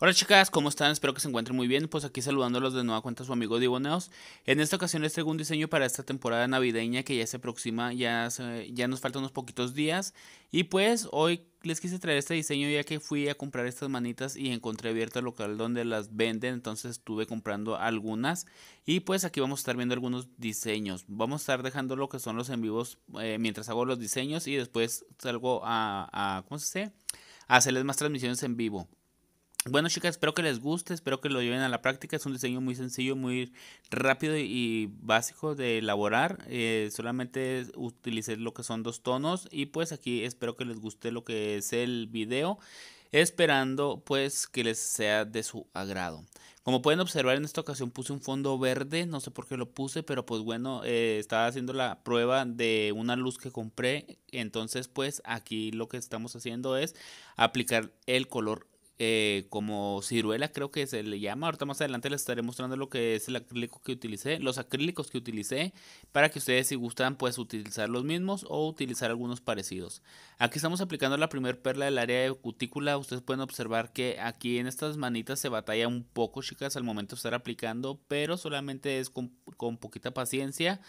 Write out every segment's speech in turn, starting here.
Hola chicas, ¿cómo están? Espero que se encuentren muy bien. Pues aquí saludándolos de nueva cuenta su amigo Diboneos En esta ocasión les traigo un diseño para esta temporada navideña que ya se aproxima, ya, ya nos faltan unos poquitos días. Y pues hoy les quise traer este diseño ya que fui a comprar estas manitas y encontré abierto el local donde las venden. Entonces estuve comprando algunas. Y pues aquí vamos a estar viendo algunos diseños. Vamos a estar dejando lo que son los en vivos eh, mientras hago los diseños y después salgo ¿cómo se dice? A hacerles más transmisiones en vivo. Bueno, chicas, espero que les guste, espero que lo lleven a la práctica. Es un diseño muy sencillo, muy rápido y básico de elaborar. Eh, solamente utilicé lo que son dos tonos y pues aquí espero que les guste lo que es el video. Esperando pues que les sea de su agrado. Como pueden observar en esta ocasión puse un fondo verde, no sé por qué lo puse, pero pues bueno, eh, estaba haciendo la prueba de una luz que compré. Entonces pues aquí lo que estamos haciendo es aplicar el color eh, como ciruela creo que se le llama. Ahorita más adelante les estaré mostrando lo que es el acrílico que utilicé, los acrílicos que utilicé, para que ustedes si gustan pues utilizar los mismos o utilizar algunos parecidos. Aquí estamos aplicando la primer perla del área de cutícula. Ustedes pueden observar que aquí en estas manitas se batalla un poco chicas al momento de estar aplicando, pero solamente es con, con poquita paciencia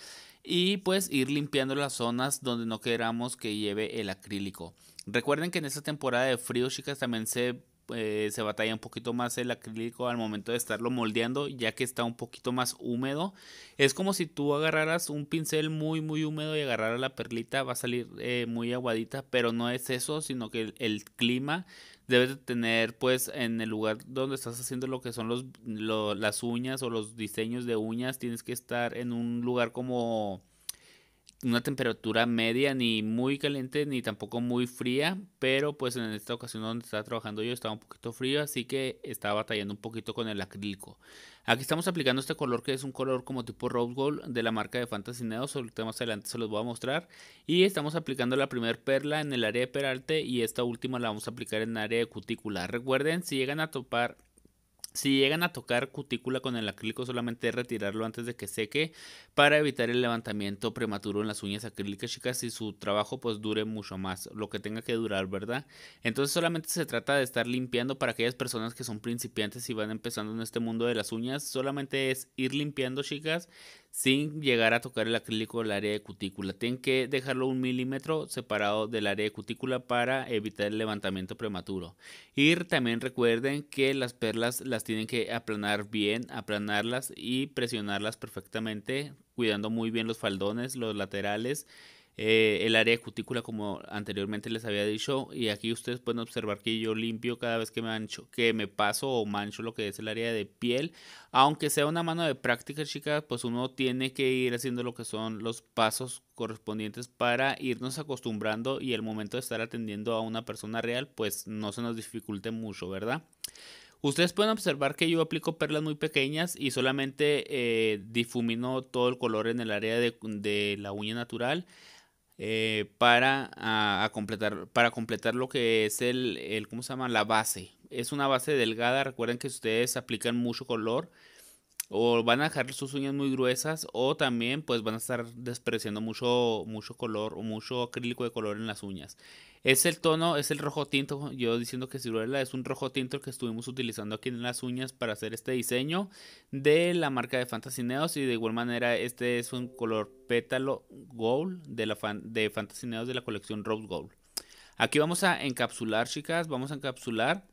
y pues ir limpiando las zonas donde no queramos que lleve el acrílico. Recuerden que en esta temporada de frío, chicas, también se eh, se batalla un poquito más el acrílico al momento de estarlo moldeando ya que está un poquito más húmedo. Es como si tú agarraras un pincel muy muy húmedo y agarraras la perlita, va a salir eh, muy aguadita, pero no es eso, sino que el, clima debes de tener pues en el lugar donde estás haciendo lo que son las uñas o los diseños de uñas, tienes que estar en un lugar como una temperatura media, ni muy caliente, ni tampoco muy fría, pero pues en esta ocasión donde estaba trabajando yo estaba un poquito frío, así que estaba batallando un poquito con el acrílico. Aquí estamos aplicando este color que es un color como tipo rose gold de la marca de Fantasy el tema más adelante se los voy a mostrar. Y estamos aplicando la primera perla en el área de peralte y esta última la vamos a aplicar en el área de cutícula. Recuerden, si llegan a topar si llegan a tocar cutícula con el acrílico, solamente retirarlo antes de que seque para evitar el levantamiento prematuro en las uñas acrílicas, chicas, y su trabajo pues dure mucho más, lo que tenga que durar, ¿verdad? Entonces solamente se trata de estar limpiando para aquellas personas que son principiantes y van empezando en este mundo de las uñas, solamente es ir limpiando, chicas, sin llegar a tocar el acrílico del área de cutícula. Tienen que dejarlo un milímetro separado del área de cutícula para evitar el levantamiento prematuro. Y también recuerden que las perlas las tienen que aplanar bien, aplanarlas y presionarlas perfectamente, cuidando muy bien los faldones, los laterales eh, el área de cutícula como anteriormente les había dicho y aquí ustedes pueden observar que yo limpio cada vez que me mancho, que me paso o mancho lo que es el área de piel. Aunque sea una mano de práctica chicas, pues uno tiene que ir haciendo lo que son los pasos correspondientes para irnos acostumbrando y el momento de estar atendiendo a una persona real pues no se nos dificulte mucho, ¿verdad? Ustedes pueden observar que yo aplico perlas muy pequeñas y solamente eh, difumino todo el color en el área de, de la uña natural. Eh, para, ah, completar, para completar lo que es el, el, ¿cómo se llama? La base. Es una base delgada, recuerden que ustedes aplican mucho color o van a dejar sus uñas muy gruesas o también pues van a estar despreciando mucho mucho color o mucho acrílico de color en las uñas. Es el tono, es el rojo tinto, yo diciendo que ciruela es un rojo tinto que estuvimos utilizando aquí en las uñas para hacer este diseño de la marca de Fantasy Neos y de igual manera este es un color pétalo gold de la de Fantasy Neos de la colección Rose Gold. Aquí vamos a encapsular, chicas, vamos a encapsular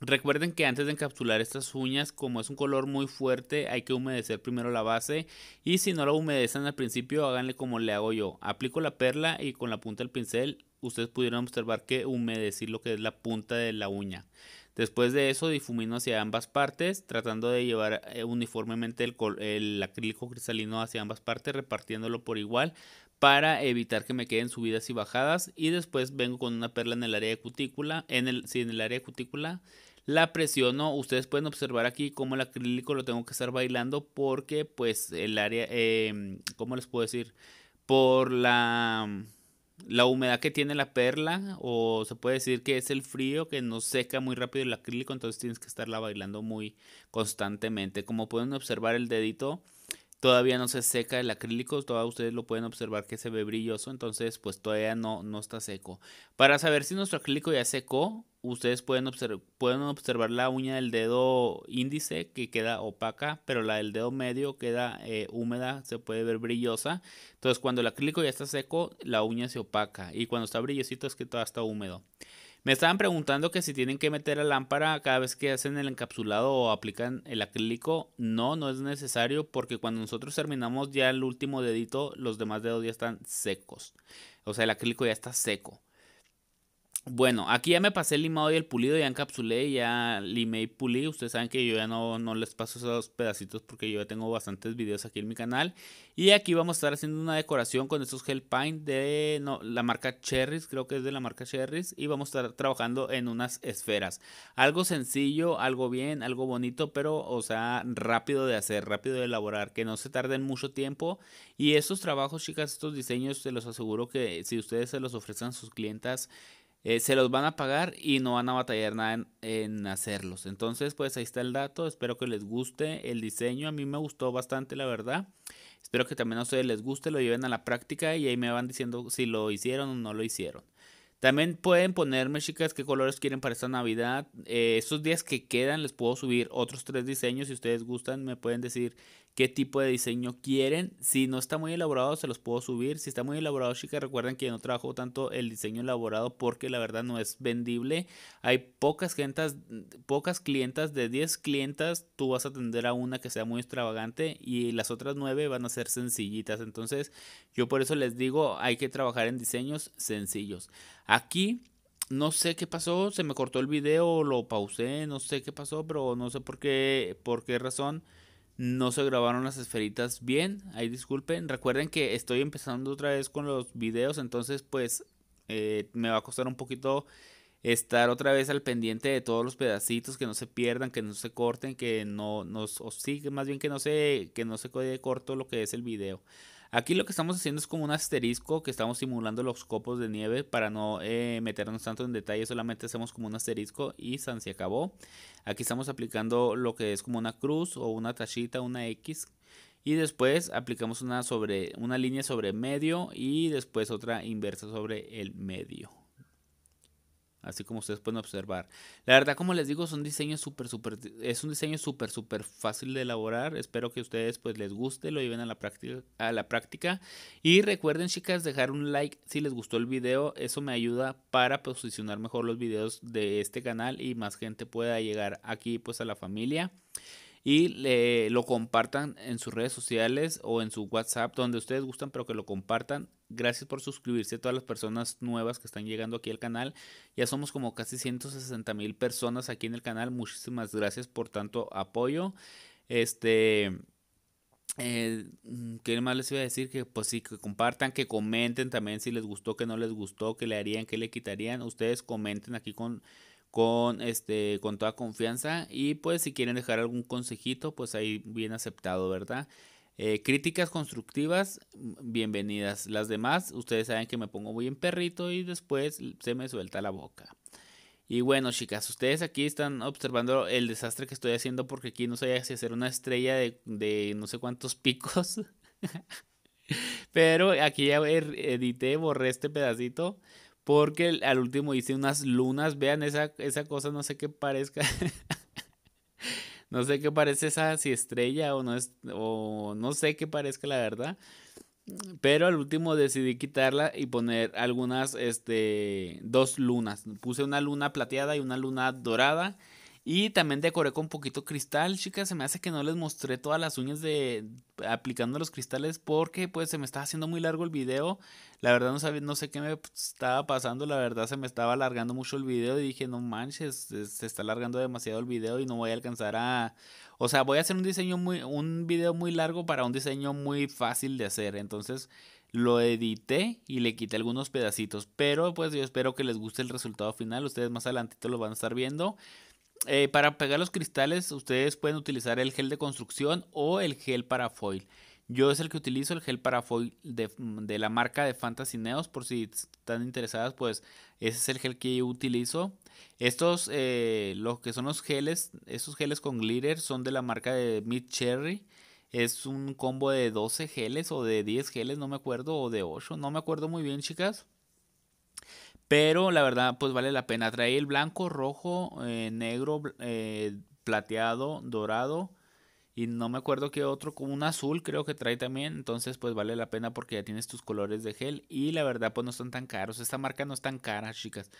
Recuerden que antes de encapsular estas uñas, como es un color muy fuerte, hay que humedecer primero la base y si no lo humedecen al principio, háganle como le hago yo. Aplico la perla y con la punta del pincel ustedes pudieron observar que humedecí lo que es la punta de la uña. Después de eso difumino hacia ambas partes, tratando de llevar eh, uniformemente el, acrílico cristalino hacia ambas partes, repartiéndolo por igual para evitar que me queden subidas y bajadas. Y después vengo con una perla en el área cutícula, en el, en el área de cutícula la presiono. Ustedes pueden observar aquí cómo el acrílico lo tengo que estar bailando porque pues el área, em, ¿cómo les puedo decir? Por la, la humedad que tiene la perla o se puede decir que es el frío que no seca muy rápido el acrílico, entonces tienes que estarla bailando muy constantemente. Como pueden observar el dedito todavía no se seca el acrílico, todavía ustedes lo pueden observar que se ve brilloso, entonces pues todavía no, no está seco. Para saber si nuestro acrílico ya seco ustedes pueden, pueden observar la uña del dedo índice que queda opaca, pero la del dedo medio queda eh, húmeda, se puede ver brillosa. Entonces cuando el acrílico ya está seco, la uña se opaca y cuando está brillosito es que todo está húmedo. Me estaban preguntando que si tienen que meter la lámpara cada vez que hacen el encapsulado o aplican el acrílico. No, no es necesario porque cuando nosotros terminamos ya el último dedito, los demás dedos ya están secos. O sea, el acrílico ya está seco. Bueno, aquí ya me pasé el limado y el pulido, ya encapsulé, ya limé y pulí. Ustedes saben que yo ya no, no, les paso esos pedacitos porque yo ya tengo bastantes videos aquí en mi canal. Y aquí vamos a estar haciendo una decoración con estos gel paint de la marca Cherries, creo que es de la marca Cherries. Y vamos a estar trabajando en unas esferas. Algo sencillo, algo bien, algo bonito, pero o sea, rápido de hacer, rápido de elaborar, que no se tarden mucho tiempo. Y estos trabajos, chicas, estos diseños, se los aseguro que si ustedes se los ofrecen a sus clientas, eh, se los van a pagar y no van a batallar nada en, hacerlos. Entonces, pues ahí está el dato. Espero que les guste el diseño. A mí me gustó bastante, la verdad. Espero que también a ustedes les guste, lo lleven a la práctica y ahí me van diciendo si lo hicieron o no lo hicieron. También pueden ponerme, chicas, qué colores quieren para esta Navidad. Eh, estos días que quedan les puedo subir otros tres diseños. Si ustedes gustan, me pueden decir qué tipo de diseño quieren. Si no está muy elaborado, se los puedo subir. Si está muy elaborado, chicas, recuerden que no trabajo tanto el diseño elaborado porque la verdad no es vendible. Hay pocas clientes pocas clientas, de 10 clientas, tú vas a atender a una que sea muy extravagante y las otras 9 van a ser sencillitas. Entonces, yo por eso les digo, hay que trabajar en diseños sencillos. Aquí no sé qué pasó, se me cortó el video, lo pausé, no sé qué pasó, pero no sé por qué, por qué razón no se grabaron las esferitas bien, ahí disculpen. Recuerden que estoy empezando otra vez con los videos, entonces pues eh, me va a costar un poquito estar otra vez al pendiente de todos los pedacitos, que no se pierdan, que no se corten, que no nos sí, más bien que no se que no se corto lo que es el video. Aquí lo que estamos haciendo es como un asterisco que estamos simulando los copos de nieve para no eh, meternos tanto en detalle, solamente hacemos como un asterisco y san se acabó. Aquí estamos aplicando lo que es como una cruz o una tachita, una X y después aplicamos una sobre una línea sobre medio y después otra inversa sobre el medio. Así como ustedes pueden observar. La verdad, como les digo, son diseños super, super, es un diseño súper, súper fácil de elaborar. Espero que ustedes pues les guste, lo lleven a la, práctica, a la práctica. Y recuerden, chicas, dejar un like si les gustó el video. Eso me ayuda para posicionar mejor los videos de este canal y más gente pueda llegar aquí pues a la familia y lo compartan en sus redes sociales o en su WhatsApp, donde ustedes gustan, pero que lo compartan. Gracias por suscribirse a todas las personas nuevas que están llegando aquí al canal. Ya somos como casi 160 mil personas aquí en el canal. Muchísimas gracias por tanto apoyo. Este. Eh, ¿Qué más les iba a decir? Que pues sí, que compartan, que comenten también si les gustó, que no les gustó, que le harían, que le quitarían. Ustedes comenten aquí con con este con toda confianza y pues si quieren dejar algún consejito pues ahí bien aceptado verdad eh, críticas constructivas bienvenidas las demás ustedes saben que me pongo muy en perrito y después se me suelta la boca y bueno chicas ustedes aquí están observando el desastre que estoy haciendo porque aquí no sé si hacer una estrella de, de no sé cuántos picos pero aquí ya er, edité borré este pedacito porque al último hice unas lunas. Vean esa, esa cosa, no sé qué parezca. no sé qué parece esa, si estrella o no es. O no sé qué parezca, la verdad. Pero al último decidí quitarla y poner algunas, este, dos lunas. Puse una luna plateada y una luna dorada. Y también decoré con poquito cristal, chicas. Se me hace que no les mostré todas las uñas de aplicando los cristales porque pues se me estaba haciendo muy largo el video. La verdad no no sé qué me estaba pasando. La verdad se me estaba alargando mucho el video y dije, no manches, se está alargando demasiado el video y no voy a alcanzar a... O sea, voy a hacer un diseño muy, un video muy largo para un diseño muy fácil de hacer. Entonces lo edité y le quité algunos pedacitos. Pero pues yo espero que les guste el resultado final. Ustedes más adelantito lo van a estar viendo. Eh, para pegar los cristales, ustedes pueden utilizar el gel de construcción o el gel para foil. Yo es el que utilizo el gel para foil de, la marca de Fantasy Neos. Por si están interesadas, pues ese es el gel que yo utilizo. Estos, eh, los que son los geles, esos geles con glitter son de la marca de Mid Cherry. Es un combo de 12 geles o de 10 geles, no me acuerdo, o de 8, no me acuerdo muy bien, chicas. Pero la verdad, pues vale la pena. Trae el blanco, rojo, eh, negro, eh, plateado, dorado. Y no me acuerdo qué otro, como un azul creo que trae también. Entonces, pues vale la pena porque ya tienes tus colores de gel. Y la verdad, pues no están tan caros. Esta marca no es tan cara, chicas.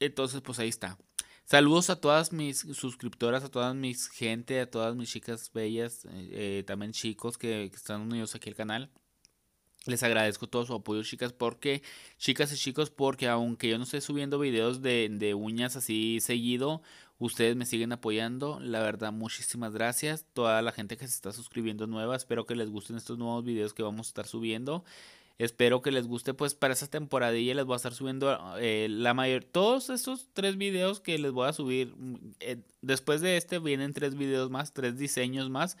Entonces, pues ahí está. Saludos a todas mis suscriptoras, a todas mis gente, a todas mis chicas bellas, eh, también chicos que, que están unidos aquí al canal. Les agradezco todo su apoyo, chicas, porque, chicas y chicos, porque aunque yo no esté subiendo videos de, de uñas así seguido, ustedes me siguen apoyando. La verdad, muchísimas gracias. Toda la gente que se está suscribiendo nueva, espero que les gusten estos nuevos videos que vamos a estar subiendo. Espero que les guste, pues para esa temporadilla les voy a estar subiendo eh, la mayor. Todos esos tres videos que les voy a subir. Mm, eh, después de este vienen tres videos más, tres diseños más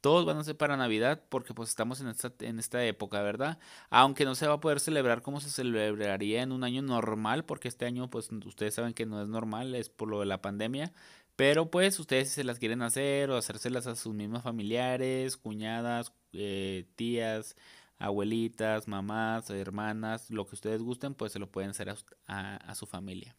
todos van a ser para Navidad porque pues estamos en esta, en esta época, ¿verdad? Aunque no se va a poder celebrar como se celebraría en un año normal, porque este año pues ustedes saben que no es normal, es por lo de la pandemia, pero pues ustedes si se las quieren hacer o hacérselas a sus mismos familiares, cuñadas, eh, tías, abuelitas, mamás, hermanas, lo que ustedes gusten, pues se lo pueden hacer a su familia.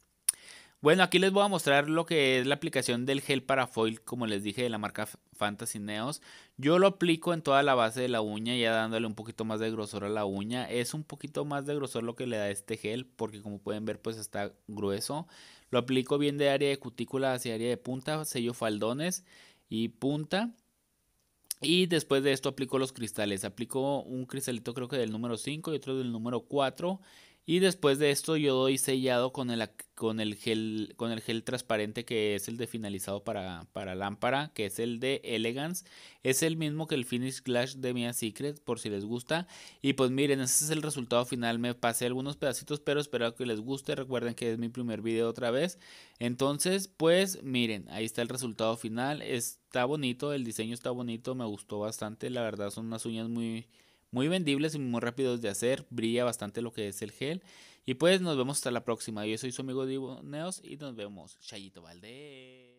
Bueno, aquí les voy a mostrar lo que es la aplicación del gel para foil, como les dije, de la marca Fantasy Neos. Yo lo aplico en toda la base de la uña, ya dándole un poquito más de grosor a la uña. Es un poquito más de grosor lo que le da este gel, porque como pueden ver, pues está grueso. Lo aplico bien de área de cutícula hacia área de punta, sello faldones y punta. Y después de esto aplico los cristales. Aplico un cristalito creo que del número 5 y otro del número 4. Y después de esto yo doy sellado con el, con el, gel, con el gel transparente que es el de finalizado para, para lámpara, que es el de Elegance. Es el mismo que el Finish Glash de Mia Secret, por si les gusta. Y pues miren, ese es el resultado final. Me pasé algunos pedacitos, pero espero que les guste. Recuerden que es mi primer video otra vez. Entonces, pues miren, ahí está el resultado final. Está bonito, el diseño está bonito, me gustó bastante. La verdad son unas uñas muy muy vendibles y muy rápidos de hacer, brilla bastante lo que es el gel. Y pues nos vemos hasta la próxima. Yo soy su amigo Divo Neos y nos vemos. Chayito Valdez.